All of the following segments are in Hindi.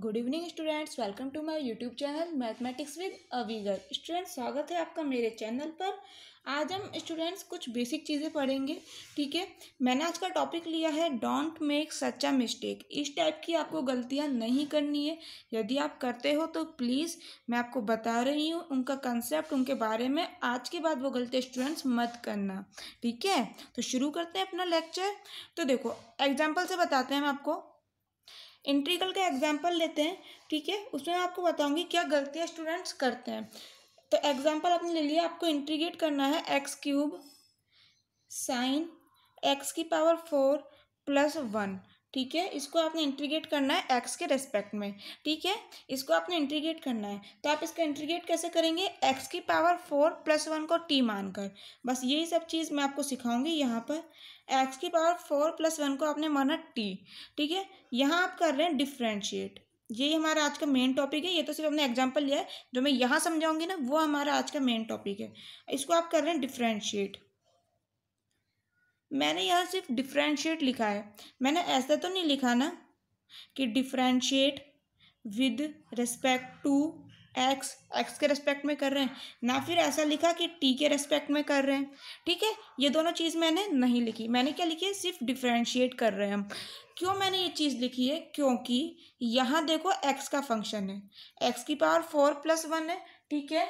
good evening students welcome to my YouTube channel mathematics with अवीगर स्टूडेंट्स स्वागत है आपका मेरे चैनल पर आज हम स्टूडेंट्स कुछ बेसिक चीज़ें पढ़ेंगे ठीक है मैंने आज का टॉपिक लिया है don't make such a mistake इस टाइप की आपको गलतियां नहीं करनी है यदि आप करते हो तो प्लीज़ मैं आपको बता रही हूँ उनका कंसेप्ट उनके बारे में आज के बाद वो गलती स्टूडेंट्स मत करना ठीक है तो शुरू करते हैं अपना लेक्चर तो देखो एग्जाम्पल से बताते हैं हम आपको इंट्रीगल का एग्जाम्पल लेते हैं ठीक है उसमें आपको बताऊंगी क्या गलतियाँ स्टूडेंट्स करते हैं तो एग्जाम्पल आपने ले लिया आपको इंट्रीगेट करना है एक्स क्यूब साइन एक्स की पावर फोर प्लस वन ठीक है इसको आपने इंट्रीगेट करना है एक्स के रेस्पेक्ट में ठीक है इसको आपने इंट्रीगेट करना है तो आप इसका इंट्रीगेट कैसे करेंगे एक्स की पावर फोर प्लस वन को टी मानकर बस यही सब चीज़ मैं आपको सिखाऊंगी यहाँ पर एक्स की पावर फोर प्लस वन को आपने माना टी ठीक है यहाँ आप कर रहे हैं डिफ्रेंशिएट ये हमारा आज का मेन टॉपिक है ये तो सिर्फ हमने एग्जांपल लिया है जो मैं यहाँ समझाऊंगी ना वो हमारा आज का मेन टॉपिक है इसको आप कर रहे हैं डिफ्रेंशिएट मैंने यहाँ सिर्फ डिफ्रेंशिएट लिखा है मैंने ऐसा तो नहीं लिखा ना कि differentiate with respect to x x के रेस्पेक्ट में कर रहे हैं ना फिर ऐसा लिखा कि टी के रेस्पेक्ट में कर रहे हैं ठीक है ये दोनों चीज़ मैंने नहीं लिखी मैंने क्या लिखी है सिर्फ डिफ्रेंशिएट कर रहे हैं हम क्यों मैंने ये चीज़ लिखी है क्योंकि यहाँ देखो एक्स का फंक्शन है एक्स की पावर फोर प्लस वन है ठीक है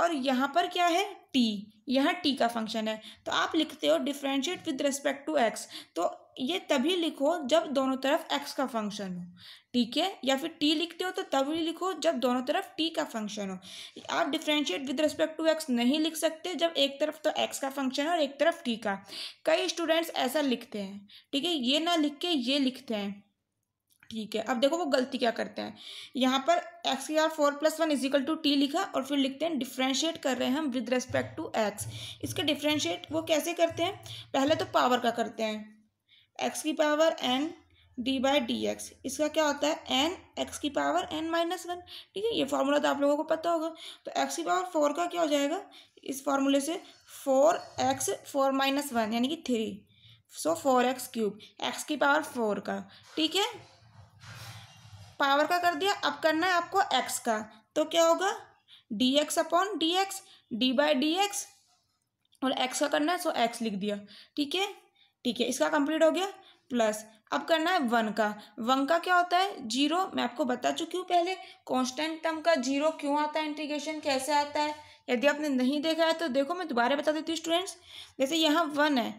और यहाँ पर क्या है टी यहाँ टी का फंक्शन है तो आप लिखते हो differentiate with respect to x तो ये तभी लिखो जब दोनों तरफ एक्स का फंक्शन हो ठीक है या फिर टी लिखते हो तो तभी लिखो जब दोनों तरफ टी का फंक्शन हो आप differentiate with respect to x नहीं लिख सकते जब एक तरफ तो एक्स का फंक्शन और एक तरफ टी का कई स्टूडेंट्स ऐसा लिखते हैं ठीक है ये ना लिख के ये लिखते हैं ठीक है अब देखो वो गलती क्या करते हैं यहाँ पर एक्स की आर four plus one is equal to t लिखा और फिर लिखते हैं डिफ्रेंशिएट कर रहे हैं हम विद रेस्पेक्ट टू एक्स इसके डिफ्रेंशिएट वो कैसे करते हैं पहले तो पावर का करते हैं एक्स की power n d by d x इसका क्या होता है एन एक्स की पावर एन माइनस वन ठीक है ये फार्मूला तो आप लोगों को पता होगा तो एक्स की पावर फोर का क्या हो जाएगा इस फार्मूले से four x four minus one यानी कि three so four x cube x की पावर फोर का ठीक है पावर का कर दिया अब करना है आपको एक्स का तो क्या होगा d x upon d x d by d x और एक्स का करना है सो एक्स लिख दिया ठीक है ठीक है इसका कंप्लीट हो गया प्लस अब करना है वन का वन का क्या होता है जीरो मैं आपको बता चुकी हूँ पहले कांस्टेंट टर्म का जीरो क्यों आता है इंटीग्रेशन कैसे आता है यदि आपने नहीं देखा है तो देखो मैं दोबारा बता देती हूँ स्टूडेंट्स जैसे यहाँ वन है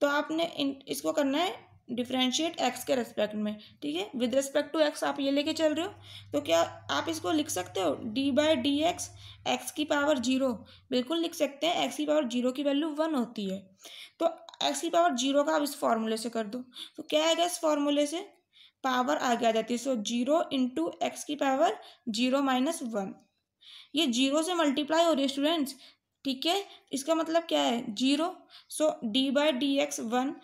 तो आपने इसको करना है डिफ्रेंशिएट एक्स के रेस्पेक्ट में ठीक है विद रेस्पेक्ट टू एक्स आप ये लेके चल रहे हो तो क्या आप इसको लिख सकते हो d by d x x की पावर जीरो बिल्कुल लिख सकते हैं एक्स की पावर जीरो की वैल्यू वन होती है तो एक्स की पावर जीरो का आप इस फॉर्मूले से कर दो तो क्या आएगा इस फॉर्मूले से पावर आगे आ जाती है सो जीरो इंटू एक्स की पावर जीरो माइनस वन ये जीरो से मल्टीप्लाई हो रही है स्टूडेंट्स ठीक है इसका मतलब क्या है zero so d by d x one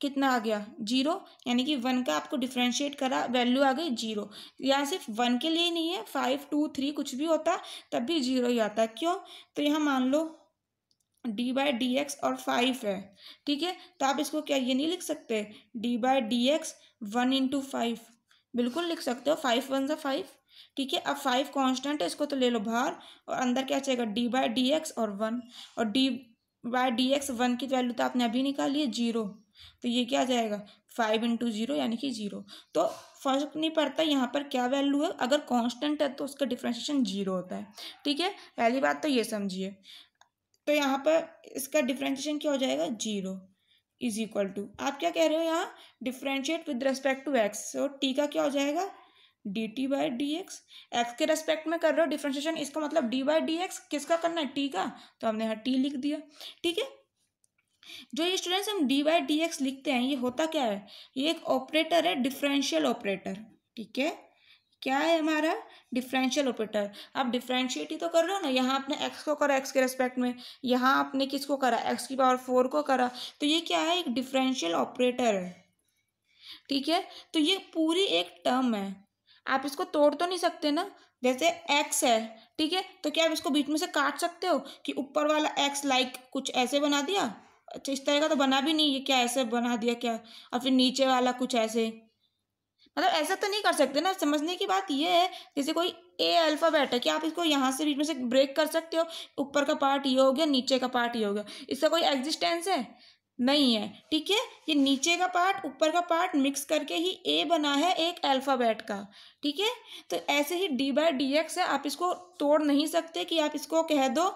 कितना आ गया जीरो यानी कि वन का आपको डिफ्रेंशिएट करा वैल्यू आ गई जीरो यहाँ सिर्फ वन के लिए नहीं है फाइव टू थ्री कुछ भी होता तब भी जीरो ही आता है क्यों तो यहाँ मान लो डी बाई डी एक्स और फाइव है ठीक है तो आप इसको क्या ये नहीं लिख सकते d by d x one into five बिल्कुल लिख सकते हो फाइव वन सा फाइव ठीक है अब फाइव कांस्टेंट है इसको तो ले लो बाहर और अंदर क्या चाहिएगा डी बाई डी एक्स और वन और d by d x one की वैल्यू तो आपने अभी निकाली है जीरो तो ये क्या जाएगा फाइव इंटू जीरो यानी कि जीरो तो फर्क नहीं पड़ता यहाँ पर क्या वैल्यू है अगर कांस्टेंट है तो उसका डिफ्रेंशिएशन जीरो होता है ठीक है पहली बात तो ये समझिए तो यहाँ पर इसका डिफ्रेंशिएशन क्या हो जाएगा जीरो इज इक्वल टू आप क्या कह रहे हो यहाँ differentiate with respect to x so t का क्या हो जाएगा d t by d x x के रेस्पेक्ट में कर रहे हो डिफ्रेंशिएशन इसका मतलब डी बाई डी एक्स किसका करना है टी का तो हमने यहाँ टी लिख दिया ठीक है जो ये स्टूडेंट्स हम डी बाई डी एक्स लिखते हैं ये होता क्या है ये एक ऑपरेटर है डिफरेंशियल ऑपरेटर ठीक है क्या है हमारा डिफरेंशियल ऑपरेटर आप डिफ्रेंशिएट ही तो कर रहे हो ना यहाँ आपने एक्स को करा एक्स के रेस्पेक्ट में यहाँ आपने किसको करा एक्स की पावर फोर को करा तो ये क्या है एक डिफरेंशियल ऑपरेटर ठीक है तो ये पूरी एक टर्म है आप इसको तोड़ तो नहीं सकते ना जैसे एक्स है ठीक है तो क्या आप इसको बीच में से काट सकते हो कि ऊपर वाला एक्स लाइक कुछ ऐसे बना दिया अच्छा इस तरह का तो बना भी नहीं ये क्या ऐसे बना दिया क्या और फिर नीचे वाला कुछ ऐसे मतलब ऐसा तो नहीं कर सकते ना समझने की बात यह है जैसे कोई ए अल्फ़ाबेट है कि आप इसको यहाँ से बीच में से ब्रेक कर सकते हो ऊपर का पार्ट ये हो गया नीचे का पार्ट ये हो गया इसका कोई एग्जिस्टेंस है नहीं है ठीक है ये नीचे का पार्ट ऊपर का पार्ट मिक्स करके ही ए बना है एक अल्फ़ाबेट का ठीक है तो ऐसे ही डी बाय डी एक्स है आप इसको तोड़ नहीं सकते कि आप इसको कह दो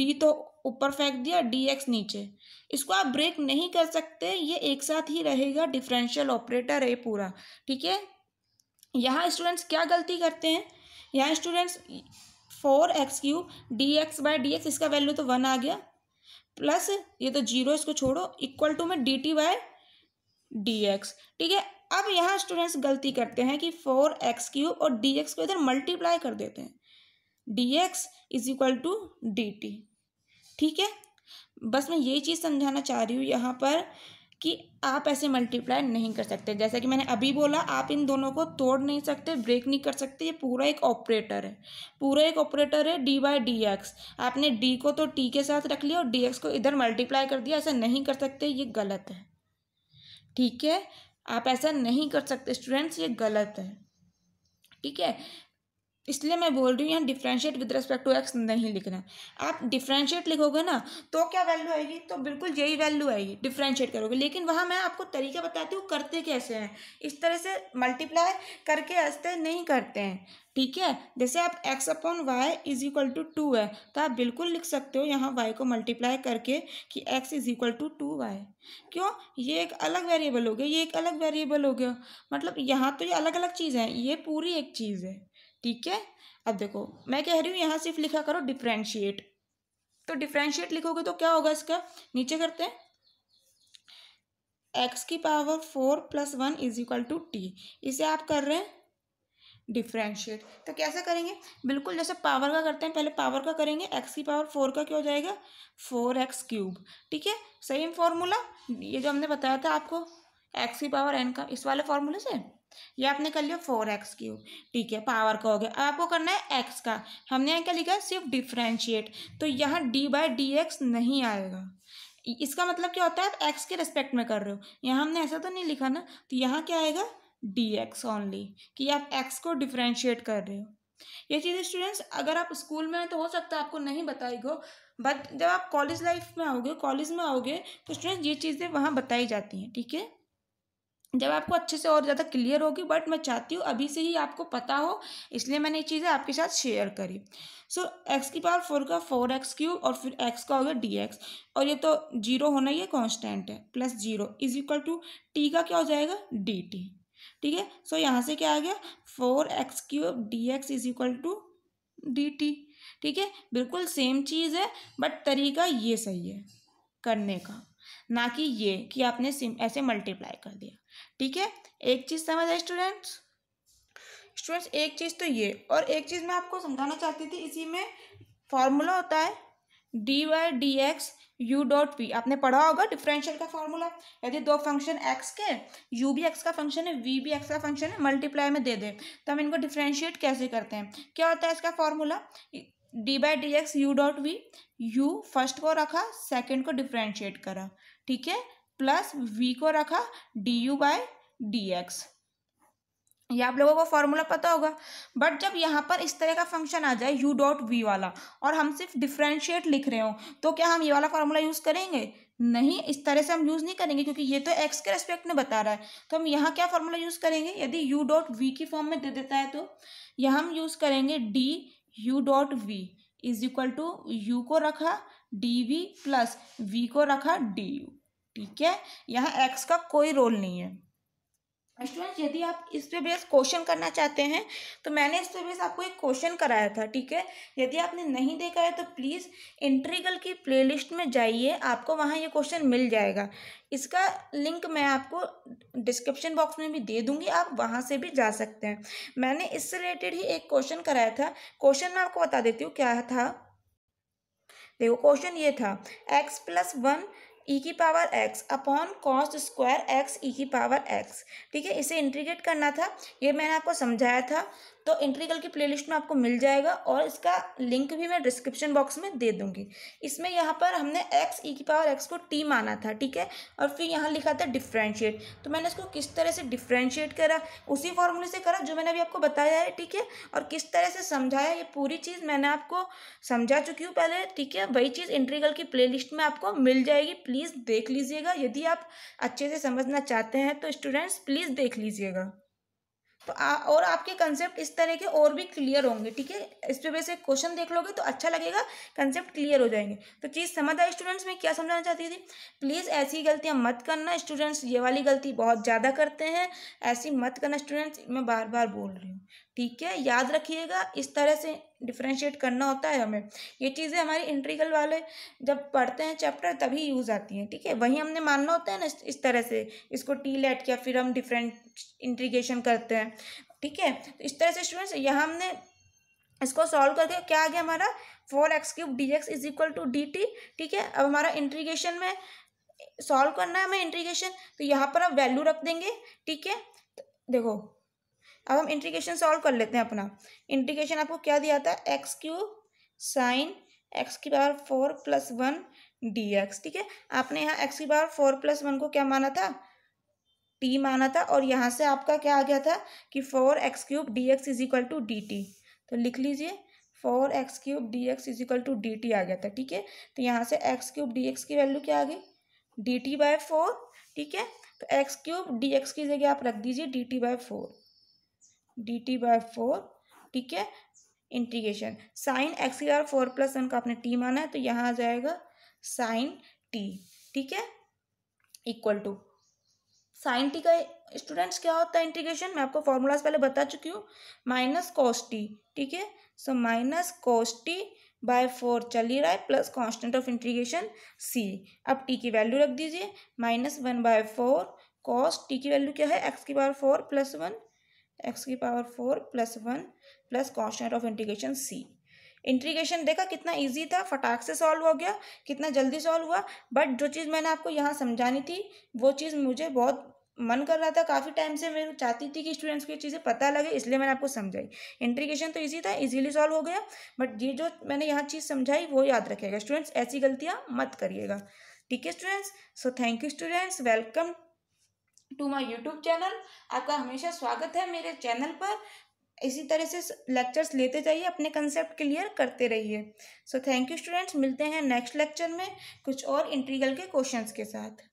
डी तो ऊपर फेंक दिया डी एक्स नीचे इसको आप ब्रेक नहीं कर सकते ये एक साथ ही रहेगा डिफरेंशियल ऑपरेटर है पूरा ठीक है यहाँ स्टूडेंट्स क्या गलती करते हैं यहाँ students four x cube d x by d x इसका वैल्यू तो वन आ गया प्लस ये तो जीरो इसको छोड़ो इक्वल टू में d t y d x ठीक है अब यहाँ स्टूडेंट्स गलती करते हैं कि फोर एक्स क्यूब और डी एक्स को इधर मल्टीप्लाई कर देते हैं d x is equal to d t ठीक है बस मैं यही चीज़ समझाना चाह रही हूँ यहाँ पर कि आप ऐसे मल्टीप्लाई नहीं कर सकते जैसा कि मैंने अभी बोला आप इन दोनों को तोड़ नहीं सकते ब्रेक नहीं कर सकते ये पूरा एक ऑपरेटर है पूरा एक ऑपरेटर है डी बाई डी एक्स आपने डी को तो टी के साथ रख लिया और डी एक्स को इधर मल्टीप्लाई कर दिया ऐसा नहीं कर सकते ये गलत है ठीक है आप ऐसा नहीं कर सकते स्टूडेंट्स ये गलत है ठीक है इसलिए मैं बोल रही हूँ यहाँ differentiate with respect to x नहीं लिखना आप डिफ्रेंशिएट लिखोगे ना तो क्या वैल्यू आएगी तो बिल्कुल यही वैल्यू आएगी डिफ्रेंशिएट करोगे लेकिन वहाँ मैं आपको तरीका बताती हूँ करते कैसे हैं इस तरह से मल्टीप्लाई करके ऐसे नहीं करते हैं ठीक है जैसे आप x upon y is equal to two है तो आप बिल्कुल लिख सकते हो यहाँ वाई को मल्टीप्लाई करके कि x is equal to two y क्यों ये एक अलग वेरिएबल हो गया ये एक अलग वेरिएबल हो गया मतलब यहाँ तो ये अलग अलग चीज़ है ये पूरी एक चीज़ है ठीक है अब देखो मैं कह रही हूँ यहाँ सिर्फ लिखा करो डिफ्रेंशिएट तो डिफ्रेंशिएट लिखोगे तो क्या होगा इसका नीचे करते हैं एक्स की power four plus one is equal to t इसे आप कर रहे हैं डिफ्रेंशिएट तो कैसे करेंगे बिल्कुल जैसे पावर का करते हैं पहले पावर का करेंगे एक्स की पावर फोर का क्या हो जाएगा फोर एक्स क्यूब ठीक है सेम फॉर्मूला ये जो हमने बताया था आपको एक्स की पावर एन का इस वाले फॉर्मूले से ये आपने कर लिया फोर एक्स क्यूब ठीक है पावर का हो गया अब आपको करना है एक्स का हमने यहाँ क्या लिखा है सिर्फ डिफ्रेंशिएट तो यहाँ डी बाय डी एक्स नहीं आएगा इसका मतलब क्या होता है आप एक्स के रेस्पेक्ट में कर रहे हो यहाँ हमने ऐसा तो नहीं लिखा ना तो यहाँ क्या आएगा डी एक्स ओनली कि आप एक्स को डिफ्रेंशिएट कर रहे हो ये चीज़ें स्टूडेंट्स अगर आप स्कूल में हैं तो हो सकता है आपको नहीं बताई गो बट जब आप कॉलेज लाइफ में आओगे कॉलेज में आओगे तो स्टूडेंट्स ये चीज़ें वहाँ बताई जाती हैं ठीक है जब आपको अच्छे से और ज़्यादा क्लियर होगी बट मैं चाहती हूँ अभी से ही आपको पता हो इसलिए मैंने ये चीज़ें आपके साथ शेयर करी सो so, एक्स की पावर फोर का फोर एक्स क्यूब और फिर एक्स का हो गया डी एक्स और ये तो जीरो होना ही है कॉन्स्टेंट है plus zero is equal to t का क्या हो जाएगा डी टी ठीक है सो यहाँ से क्या आ गया four x cube d x is equal to d t ठीक है बिल्कुल सेम चीज़ है बट तरीका ये सही है करने का ना कि ये कि आपने सिम ऐसे मल्टीप्लाई कर दिया ठीक है एक चीज़ समझ आए स्टूडेंट्स स्टूडेंट्स एक चीज़ तो ये और एक चीज़ मैं आपको समझाना चाहती थी इसी में फॉर्मूला होता है d y d x u dot v आपने पढ़ा होगा डिफरेंशियल का फॉर्मूला यदि दो फंक्शन एक्स के यू भी एक्स का फंक्शन है वी भी एक्स का फंक्शन है मल्टीप्लाई में दे दें तो हम इनको डिफ्रेंशिएट कैसे करते हैं क्या होता है इसका formula d by d x u dot v u first को रखा सेकेंड को डिफ्रेंशिएट करा ठीक है प्लस वी को रखा d u by d x ये आप लोगों को फॉर्मूला पता होगा बट जब यहाँ पर इस तरह का फंक्शन आ जाए यू डॉट वी वाला और हम सिर्फ डिफ्रेंशिएट लिख रहे हो तो क्या हम ये वाला फार्मूला यूज़ करेंगे नहीं इस तरह से हम यूज़ नहीं करेंगे क्योंकि ये तो एक्स के रेस्पेक्ट में बता रहा है तो हम यहाँ क्या फार्मूला यूज़ करेंगे यदि यू डॉट वी की फॉर्म में दे देता है तो यह हम यूज़ करेंगे d u dot v is equal to u को रखा डी वी प्लस वी को रखा डी यू ठीक है यहाँ एक्स का कोई रोल नहीं है स्टूडेंट्स यदि आप इस पे बेस क्वेश्चन करना चाहते हैं तो मैंने इस पे बेस आपको एक क्वेश्चन कराया था ठीक है यदि आपने नहीं देखा है तो प्लीज़ इंट्रीगल की प्लेलिस्ट में जाइए आपको वहाँ ये क्वेश्चन मिल जाएगा इसका लिंक मैं आपको डिस्क्रिप्शन बॉक्स में भी दे दूँगी आप वहाँ से भी जा सकते हैं मैंने इससे रिलेटेड ही एक क्वेश्चन कराया था क्वेश्चन मैं आपको बता देती हूँ क्या था देखो क्वेश्चन ये था x plus one e e की power x upon cos square x e की पावर एक्स ठीक है इसे इंटीग्रेट करना था ये मैंने आपको समझाया था तो इंट्रीगल की प्लेलिस्ट में आपको मिल जाएगा और इसका लिंक भी मैं डिस्क्रिप्शन बॉक्स में दे दूंगी इसमें यहाँ पर हमने एक्स ई e की पावर एक्स को टी माना था ठीक है और फिर यहाँ लिखा था डिफ्रेंशिएट तो मैंने इसको किस तरह से डिफ्रेंशिएट करा उसी फॉर्मूले से करा जो मैंने अभी आपको बताया है ठीक है और किस तरह से समझाया ये पूरी चीज़ मैंने आपको समझा चुकी हूँ पहले ठीक है वही चीज़ इंट्रीगल की प्ले में आपको मिल जाएगी प्लीज़ देख लीजिएगा यदि आप अच्छे से समझना चाहते हैं तो स्टूडेंट्स प्लीज़ देख लीजिएगा तो आ, और आपके कंसेप्ट इस तरह के और भी क्लियर होंगे ठीक है इस पर से क्वेश्चन देख लोगे तो अच्छा लगेगा कंसेप्ट क्लियर हो जाएंगे तो चीज़ समझ आए स्टूडेंट्स में क्या समझाना चाहती थी प्लीज़ ऐसी गलतियाँ मत करना स्टूडेंट्स ये वाली गलती बहुत ज़्यादा करते हैं ऐसी मत करना स्टूडेंट्स मैं बार बार बोल रही हूँ ठीक है याद रखिएगा इस तरह से डिफ्रेंशिएट करना होता है हमें ये चीज़ें हमारी इंट्रीगल वाले जब पढ़ते हैं चैप्टर तभी यूज़ आती हैं ठीक है वही हमने मानना होता है ना इस तरह से इसको टी लेट किया फिर हम डिफरेंट इंट्रीगेशन करते हैं ठीक है तो इस तरह से स्टूडेंट्स यहाँ हमने इसको सॉल्व करके क्या आ गया हमारा four x cube d x is equal to d t ठीक है अब हमारा इंट्रीगेशन में सॉल्व करना है हमें इंट्रीगेशन तो यहाँ पर हम वैल्यू रख देंगे ठीक है तो देखो अब हम इंटीग्रेशन सॉल्व कर लेते हैं अपना इंटीग्रेशन आपको क्या दिया था एक्स क्यूब साइन एक्स की power four plus one d x ठीक है आपने यहाँ एक्स की पावर फोर प्लस वन को क्या माना था टी माना था और यहाँ से आपका क्या आ गया था कि four x cube d x is equal to d t तो लिख लीजिए four x cube d x is equal to d t आ गया था ठीक है तो यहाँ से एक्स क्यूब डी एक्स की वैल्यू क्या आ गई डी टी बाय फोर ठीक है तो एक्स क्यूब डी एक्स की जगह आप रख दीजिए d t by four d t by four ठीक है इंटीग्रेशन साइन एक्स की पावर फोर प्लस वन का आपने टी माना है तो यहाँ आ जाएगा साइन टी ठीक है इक्वल टू साइन टी का स्टूडेंट्स क्या होता है इंटीग्रेशन मैं आपको फॉर्मूलाज पहले बता चुकी हूँ माइनस कॉस्टी ठीक है so minus cos t by four चल ही रहा है plus constant of integration c अब टी की वैल्यू रख दीजिए minus one by four cos t की वैल्यू क्या है एक्स की power four plus one x की power four plus one plus constant of integration c integration देखा कितना इजी था फटाक से सॉल्व हो गया कितना जल्दी सॉल्व हुआ बट जो चीज़ मैंने आपको यहाँ समझानी थी वो चीज़ मुझे बहुत मन कर रहा था काफ़ी टाइम से मैं चाहती थी कि स्टूडेंट्स को ये चीज़ें पता लगे इसलिए मैंने आपको समझाई इंटीग्रेशन तो इजी था इजीली सॉल्व हो गया बट ये जो मैंने यहाँ चीज़ समझाई वो याद रखेगा स्टूडेंट्स ऐसी गलतियाँ मत करिएगा ठीक है students so thank you students welcome to my YouTube channel आपका हमेशा स्वागत है मेरे चैनल पर इसी तरह से लेक्चर्स लेते जाइए अपने कंसेप्ट क्लियर करते रहिए सो थैंक यू स्टूडेंट्स मिलते हैं नेक्स्ट लेक्चर में कुछ और इंट्रीगल के क्वेश्चंस के साथ